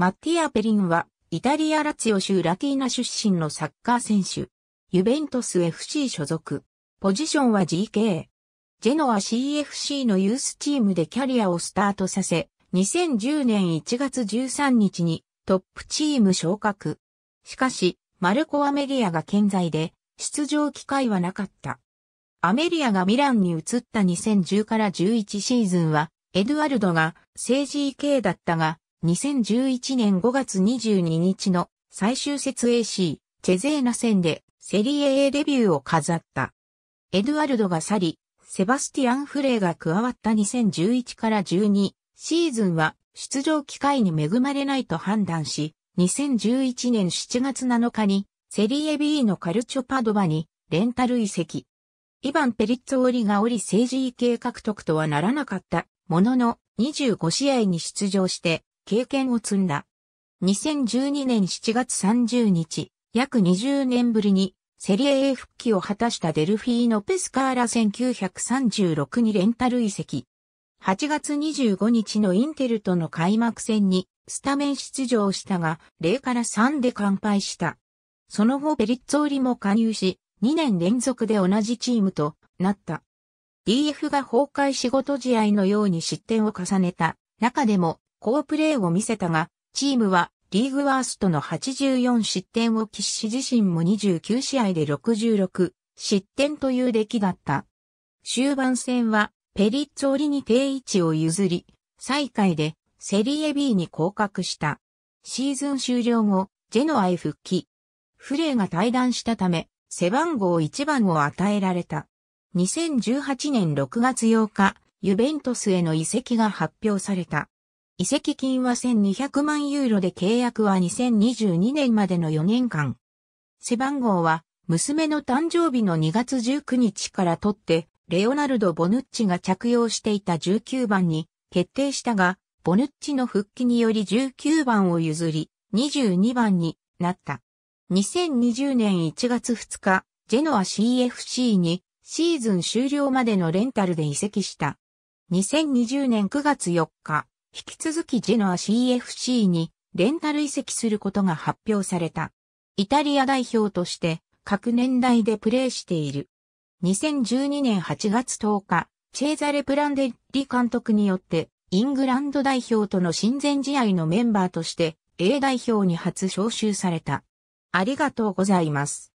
マッティア・ペリンは、イタリア・ラツィオ州ラティーナ出身のサッカー選手。ユベントス FC 所属。ポジションは GK。ジェノア CFC のユースチームでキャリアをスタートさせ、2010年1月13日にトップチーム昇格。しかし、マルコ・アメリアが健在で、出場機会はなかった。アメリアがミランに移った2010から11シーズンは、エドワルドが正 GK だったが、2011年5月22日の最終節 AC、チェゼーナ戦でセリエ A デビューを飾った。エドワルドが去り、セバスティアン・フレーが加わった2011から12シーズンは出場機会に恵まれないと判断し、2011年7月7日にセリエ B のカルチョパドバにレンタル移籍。イヴァン・ペリッツオーリが降り政治位系獲得とはならなかったものの25試合に出場して経験を積んだ。2012年7月30日、約20年ぶりにセリエ A 復帰を果たしたデルフィーノ・ペスカーラ1936にレンタル移籍。8月25日のインテルとの開幕戦にスタメン出場したが、0から3で完敗した。その後ペリッツォーリも加入し、2年連続で同じチームとなった。DF が崩壊仕事試合のように失点を重ねた中でも好プレーを見せたが、チームはリーグワーストの84失点を喫し自身も29試合で66失点という出来だった。終盤戦はペリッツオリに定位置を譲り、最下位でセリエ B に降格した。シーズン終了後、ジェノアへ復帰。フレーが退団したため、背番号1番を与えられた。2018年6月8日、ユベントスへの移籍が発表された。移籍金は1200万ユーロで契約は2022年までの4年間。背番号は娘の誕生日の2月19日から取って、レオナルド・ボヌッチが着用していた19番に決定したが、ボヌッチの復帰により19番を譲り、22番になった。2020年1月2日、ジェノア CFC にシーズン終了までのレンタルで移籍した。2020年9月4日、引き続きジェノア CFC にレンタル移籍することが発表された。イタリア代表として各年代でプレーしている。2012年8月10日、チェーザレ・プランデッリ監督によってイングランド代表との親善試合のメンバーとして A 代表に初招集された。ありがとうございます。